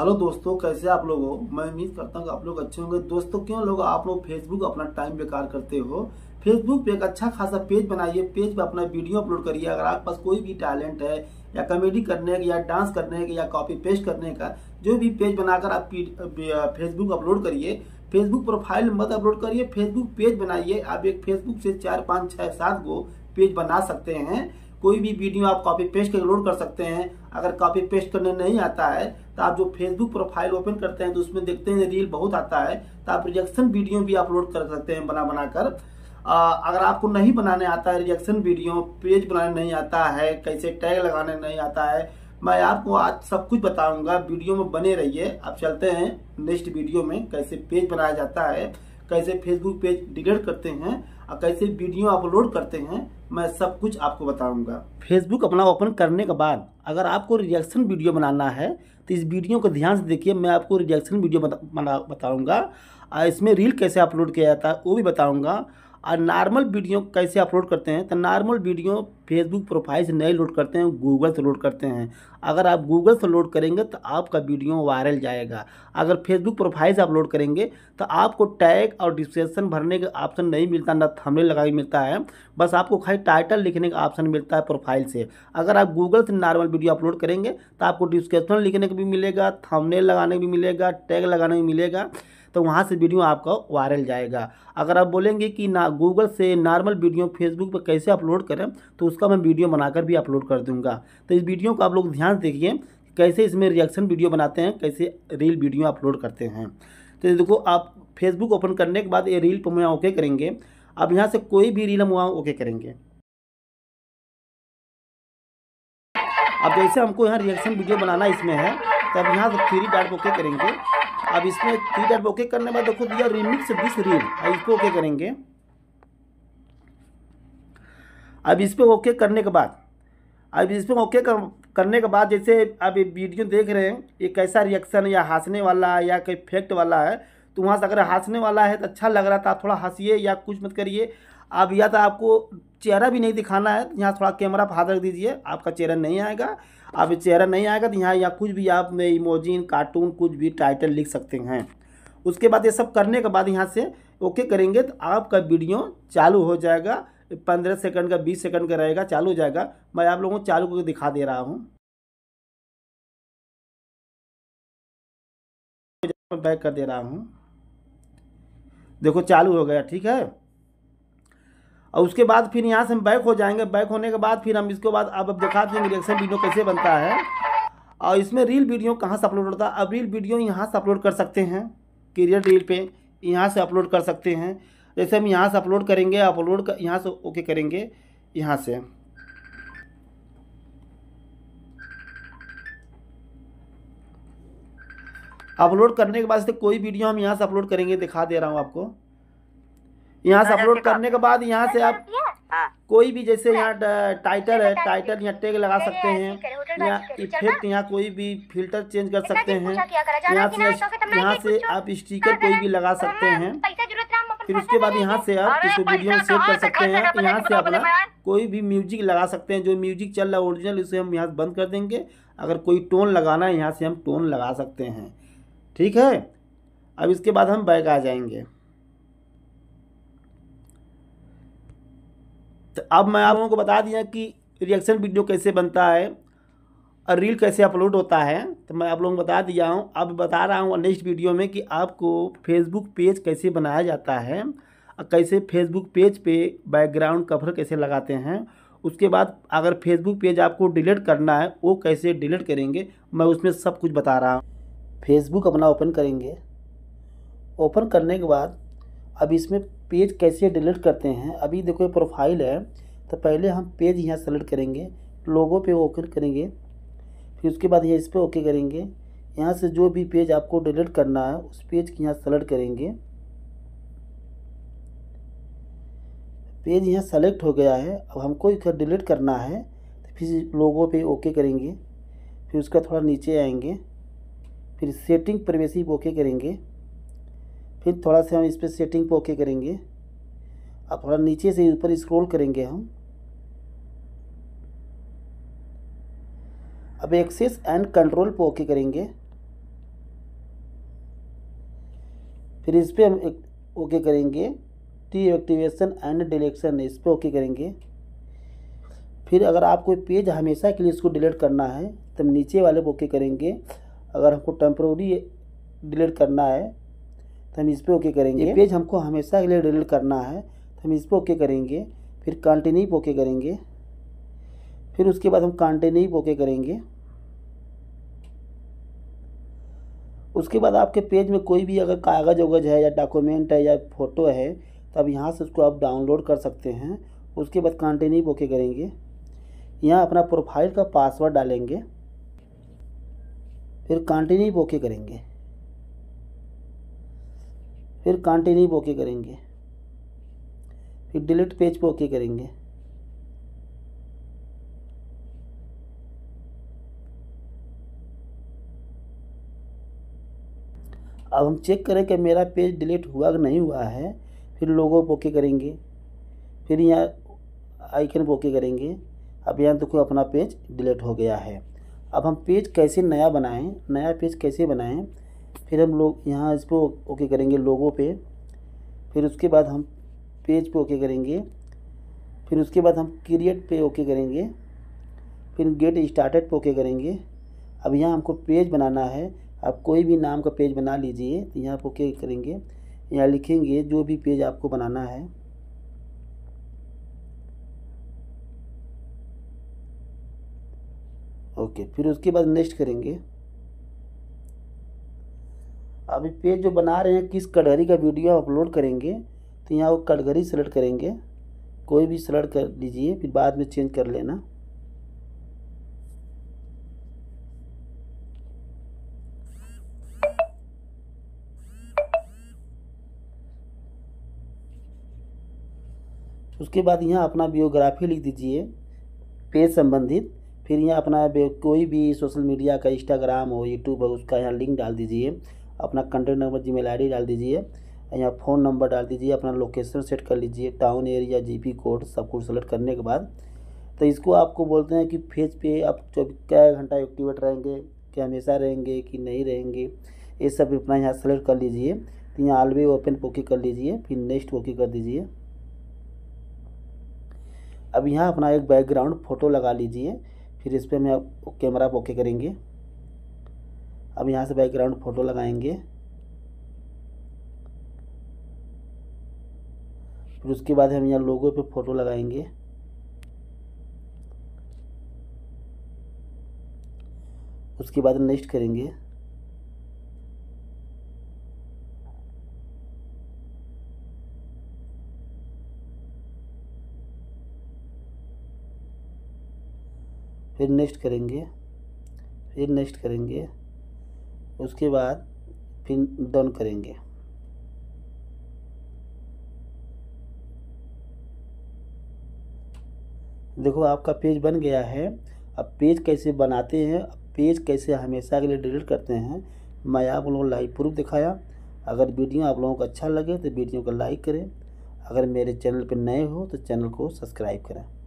Hello दोस्तों कैसे आप लोग हो मैं उम्मीद करता हूँ कि आप लोग अच्छे होंगे दोस्तों क्यों लोग आप लोग फेसबुक अपना टाइम बेकार करते हो फेसबुक पे एक अच्छा खासा पेज बनाइए पेज पे अपना वीडियो अपलोड करिए अगर आपके पास कोई भी टैलेंट है या कॉमेडी करने का या डांस करने का या कॉपी पेस्ट करने का जो भी पेज बनाकर आप फेसबुक अपलोड करिए फेसबुक प्रोफाइल मत अपलोड करिए फेसबुक पेज बनाइए आप एक फेसबुक से चार पाँच छः सात गो पेज बना सकते हैं कोई भी वीडियो आप कॉपी पेस्ट कर लोड कर सकते हैं अगर कॉपी पेस्ट करने नहीं आता है तो आप जो फेसबुक प्रोफाइल ओपन करते हैं तो उसमें देखते हैं रील बहुत आता है तो आप रिजेक्शन वीडियो भी अपलोड कर सकते हैं बना बनाकर अगर आपको नहीं बनाने आता है रिजेक्शन वीडियो पेज बनाने नहीं आता है कैसे टैग लगाने नहीं आता है मैं आपको आज सब कुछ बताऊंगा वीडियो में बने रहिए आप चलते हैं नेक्स्ट वीडियो में कैसे पेज बनाया जाता है कैसे फेसबुक पेज डिलीट करते हैं और कैसे वीडियो अपलोड करते हैं मैं सब कुछ आपको बताऊंगा फेसबुक अपना ओपन करने के बाद अगर आपको रिएक्शन वीडियो बनाना है तो इस वीडियो को ध्यान से देखिए मैं आपको रिएक्शन वीडियो बता, बताऊँगा और इसमें रील कैसे अपलोड किया जाता है वो भी बताऊँगा और नॉर्मल वीडियो कैसे अपलोड करते हैं तो नॉर्मल वीडियो फेसबुक प्रोफाइल से नहीं लोड करते हैं गूगल से लोड करते हैं अगर आप गूगल से लोड करेंगे तो आपका वीडियो वायरल जाएगा अगर फेसबुक प्रोफाइल से अपलोड करेंगे तो आपको टैग और डिस्क्रिप्शन भरने का ऑप्शन नहीं मिलता ना थमले लगा मिलता है बस आपको खाली टाइटल लिखने का ऑप्शन मिलता है प्रोफाइल से अगर आप गूगल से नॉर्मल वीडियो अपलोड करेंगे तो आपको डिस्क्रिप्शन लिखने का भी मिलेगा थमले लगाने का भी मिलेगा टैग लगाने भी मिलेगा तो वहाँ से वीडियो आपका वायरल जाएगा अगर आप बोलेंगे कि ना गूगल से नॉर्मल वीडियो फेसबुक पर कैसे अपलोड करें तो उसका मैं वीडियो बनाकर भी अपलोड कर दूँगा तो इस वीडियो को आप लोग ध्यान देखिए कैसे इसमें रिएक्शन वीडियो बनाते हैं कैसे रील वीडियो अपलोड करते हैं तो देखो आप फेसबुक ओपन करने के बाद ये रील पर हम ओके करेंगे अब यहाँ से कोई भी रील हम वहाँ ओके करेंगे अब जैसे हमको यहाँ रिएक्शन वीडियो बनाना इसमें है तो अब यहाँ से थ्री डाट ओके करेंगे अब इसमें थ्री टाइप ओके करने बाद देखो दिया रिमिक्स दिस रील अब इसको ओके करेंगे अब इस पर ओके करने के बाद अब इस पर ओके कर, करने के बाद जैसे अब ये वीडियो देख रहे हैं ये कैसा रिएक्शन या हंसने वाला है या कोई फेक्ट वाला है तो वहाँ से अगर हंसने वाला है तो अच्छा लग रहा था थोड़ा हंसीए या कुछ मत करिए अब या तो आपको चेहरा भी नहीं दिखाना है यहाँ थोड़ा कैमरा आप हाथ रख दीजिए आपका चेहरा नहीं आएगा आप चेहरा नहीं आएगा तो यहाँ या कुछ भी आप इमोजिन कार्टून कुछ भी टाइटल लिख सकते हैं उसके बाद ये सब करने के बाद यहाँ से ओके करेंगे तो आपका वीडियो चालू हो जाएगा पंद्रह सेकंड का बीस सेकंड का रहेगा चालू हो जाएगा मैं आप लोगों को चालू करके दिखा दे रहा हूँ बैक कर दे रहा हूँ देखो चालू हो गया ठीक है और उसके बाद फिर यहाँ से हम बैक हो जाएंगे बैक होने के बाद फिर हम इसके बाद अब अब देखा देंगे रिएक्शन वीडियो कैसे बनता है और इसमें रील वीडियो कहाँ से अपलोड होता है अब रील वीडियो यहाँ से अपलोड कर सकते हैं करियर रील पे यहाँ से अपलोड कर सकते हैं जैसे हम यहाँ से अपलोड करेंगे अपलोड कर, यहाँ से ओके करेंगे यहाँ से अपलोड करने के बाद से कोई वीडियो हम यहाँ से अपलोड करेंगे दिखा दे रहा हूँ आपको यहाँ से अपलोड करने के बाद यहाँ से आप हाँ। कोई भी जैसे यहाँ टाइटल है टाइटल यहाँ टैग लगा सकते हैं या इफेक्ट यहाँ कोई भी फिल्टर चेंज कर तो सकते हैं यहाँ से यहाँ से आप स्टिकर कोई भी लगा सकते हैं फिर उसके बाद यहाँ से आप इसको वीडियो सेव कर सकते हैं यहाँ से अपना कोई भी म्यूजिक लगा सकते हैं जो म्यूजिक चल रहा है ओरिजिनल उसे हम यहाँ बंद कर देंगे अगर कोई टोन लगाना है यहाँ से हम टोन लगा सकते हैं ठीक है अब इसके बाद हम बैग आ जाएंगे तो अब मैं आप लोगों को बता दिया कि रिएक्शन वीडियो कैसे बनता है और रील कैसे अपलोड होता है तो मैं आप लोगों को बता दिया हूँ अब बता रहा हूँ नेक्स्ट वीडियो में कि आपको फेसबुक पेज कैसे बनाया जाता है और कैसे फेसबुक पेज पे बैकग्राउंड कवर कैसे लगाते हैं उसके बाद अगर फेसबुक पेज आपको डिलीट करना है वो कैसे डिलीट करेंगे मैं उसमें सब कुछ बता रहा हूँ फेसबुक अपना ओपन करेंगे ओपन करने के बाद अब इसमें पेज कैसे डिलीट करते हैं अभी देखो ये प्रोफाइल है तो पहले हम पेज यहाँ सेलेक्ट करेंगे लोगो पे ओके करेंगे फिर उसके बाद यहाँ इस पर ओके करेंगे यहाँ से जो भी पेज आपको डिलीट करना है उस पेज की यहाँ सेलेक्ट करेंगे पेज यहाँ सेलेक्ट हो गया है अब हमको इधर डिलीट करना है तो फिर लोगों पे ओके करेंगे फिर उसका थोड़ा नीचे आएंगे फिर सेटिंग प्रवेशी ओके करेंगे फिर थोड़ा सा हम इस पर सेटिंग पर ओके करेंगे अब थोड़ा नीचे से ऊपर स्क्रॉल करेंगे हम अब एक्सेस एंड कंट्रोल पर ओके करेंगे फिर इस पर हम ओके करेंगे टी एक्टिवेशन एंड डिलेक्शन इस पर ओके करेंगे फिर अगर आपको पेज हमेशा के लिए इसको डिलीट करना है तो नीचे वाले पर ओके करेंगे अगर हमको टेम्प्रोरी डिलीट करना है तो हम इस पर ओके करेंगे ये पेज हमको हमेशा के लिए डिलीट करना है तो हम इस पर ओके करेंगे फिर कंटिन्यू ओके करेंगे फिर उसके बाद हम कंटिन्यू ओके करेंगे उसके बाद आपके पेज में कोई भी अगर कागज़ वगज है या डॉक्यूमेंट है या फ़ोटो है तो अब यहाँ से उसको आप डाउनलोड कर सकते हैं उसके बाद कंटिन्यू ओके करेंगे यहाँ अपना प्रोफाइल का पासवर्ड डालेंगे फिर कंटिन्यू ओके करेंगे फिर कॉन्टिन्यू पोके करेंगे फिर डिलीट पेज पोके करेंगे अब हम चेक करें कि मेरा पेज डिलीट हुआ कि नहीं हुआ है फिर लोगों पर ओके करेंगे फिर यहाँ आइकन पर ओके करेंगे अब यहाँ देखो अपना पेज डिलीट हो गया है अब हम पेज कैसे नया बनाएं नया पेज कैसे बनाएं फिर हम लोग यहाँ इस पर ओके करेंगे लोगों पे फिर उसके बाद हम पेज पे ओके करेंगे फिर उसके बाद हम क्रिएट पे ओके करेंगे फिर गेट स्टार्टेड पे ओके करेंगे अब यहाँ हमको पेज बनाना है आप कोई भी नाम का पेज बना लीजिए तो यहाँ पर ओके करेंगे यहाँ लिखेंगे जो भी पेज आपको बनाना है ओके फिर उसके बाद नेक्स्ट करेंगे अभी पेज जो बना रहे हैं किस कटघरी का वीडियो अपलोड करेंगे तो यहाँ वो कटघरी सेलेक्ट करेंगे कोई भी सेलेक्ट कर लीजिए फिर बाद में चेंज कर लेना उसके बाद यहाँ अपना बियोग्राफी लिख दीजिए पेज संबंधित फिर यहाँ अपना कोई भी सोशल मीडिया का इंस्टाग्राम हो यूट्यूब हो उसका यहाँ लिंक डाल दीजिए अपना कंटेक्ट नंबर जी मेल डाल दीजिए यहाँ फ़ोन नंबर डाल दीजिए अपना लोकेशन सेट कर लीजिए टाउन एरिया जीपी कोड सब कुछ सेलेक्ट करने के बाद तो इसको आपको बोलते हैं कि फेज पे आप चौबीस क्या घंटा एक्टिवेट रहेंगे कि हमेशा रहेंगे कि नहीं रहेंगे ये सब अपना यहाँ सेलेक्ट कर लीजिए तो यहाँ ऑलवे ओपन ओके कर लीजिए फिर नेक्स्ट ओके कर दीजिए अब यहाँ अपना एक बैकग्राउंड फ़ोटो लगा लीजिए फिर इस पर हम कैमरा ओके करेंगे अब यहाँ से बैकग्राउंड फ़ोटो लगाएंगे फिर उसके बाद हम यहाँ लोगों पे फ़ोटो लगाएंगे उसके बाद नेक्स्ट करेंगे फिर नेक्स्ट करेंगे फिर नेक्स्ट करेंगे उसके बाद फिर डन करेंगे देखो आपका पेज बन गया है अब पेज कैसे बनाते हैं पेज कैसे हमेशा के लिए डिलीट करते हैं मैं आप लोगों को लाइव प्रूफ दिखाया अगर वीडियो आप लोगों को अच्छा लगे तो वीडियो को लाइक करें अगर मेरे चैनल पर नए हो तो चैनल को सब्सक्राइब करें